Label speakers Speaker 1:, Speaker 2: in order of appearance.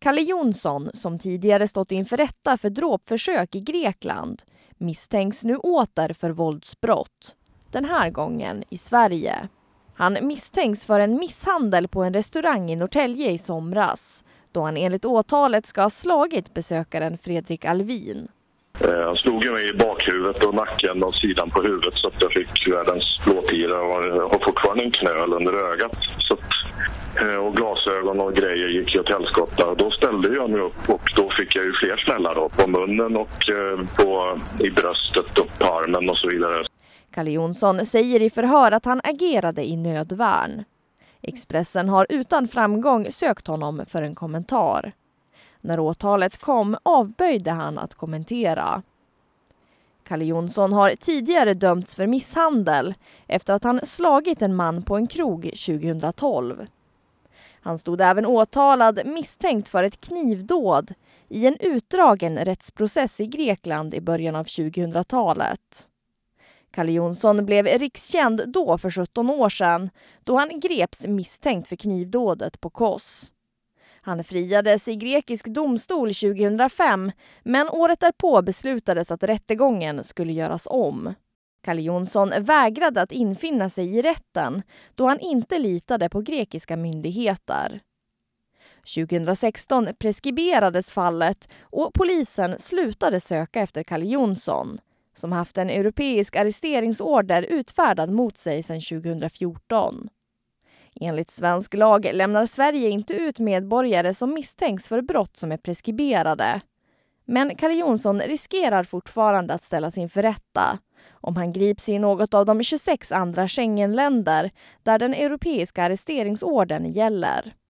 Speaker 1: Kalle Jonsson, som tidigare stått inför rätta för dråpförsök i Grekland, misstänks nu åter för våldsbrott. Den här gången i Sverige. Han misstänks för en misshandel på en restaurang i Norrtälje i somras då han enligt åtalet ska ha slagit besökaren Fredrik Alvin.
Speaker 2: Eh, han slog mig i bakhuvudet och nacken och sidan på huvudet så att jag fick världens blåtira och har fortfarande en knöl under ögat. Så Eh, och glasögon och grejer gick ju åt helskotta. Då ställde jag mig upp och då fick jag ju fler smällar då, på munnen och eh, på, i bröstet och på armen och så vidare.
Speaker 1: Kalle Jonsson säger i förhör att han agerade i nödvärn. Expressen har utan framgång sökt honom för en kommentar. När åtalet kom avböjde han att kommentera. Kalle Jonsson har tidigare dömts för misshandel efter att han slagit en man på en krog 2012. Han stod även åtalad misstänkt för ett knivdåd i en utdragen rättsprocess i Grekland i början av 2000-talet. Kalle Jonsson blev rikskänd då för 17 år sedan då han greps misstänkt för knivdådet på Kos. Han friades i grekisk domstol 2005 men året därpå beslutades att rättegången skulle göras om. Kalle Jonsson vägrade att infinna sig i rätten då han inte litade på grekiska myndigheter. 2016 preskriberades fallet och polisen slutade söka efter Kalle Jonsson som haft en europeisk arresteringsorder utfärdad mot sig sedan 2014. Enligt svensk lag lämnar Sverige inte ut medborgare som misstänks för brott som är preskriberade men Kalle Jonsson riskerar fortfarande att ställas inför rätta om han grips i något av de 26 andra Schengenländer där den europeiska arresteringsorden gäller.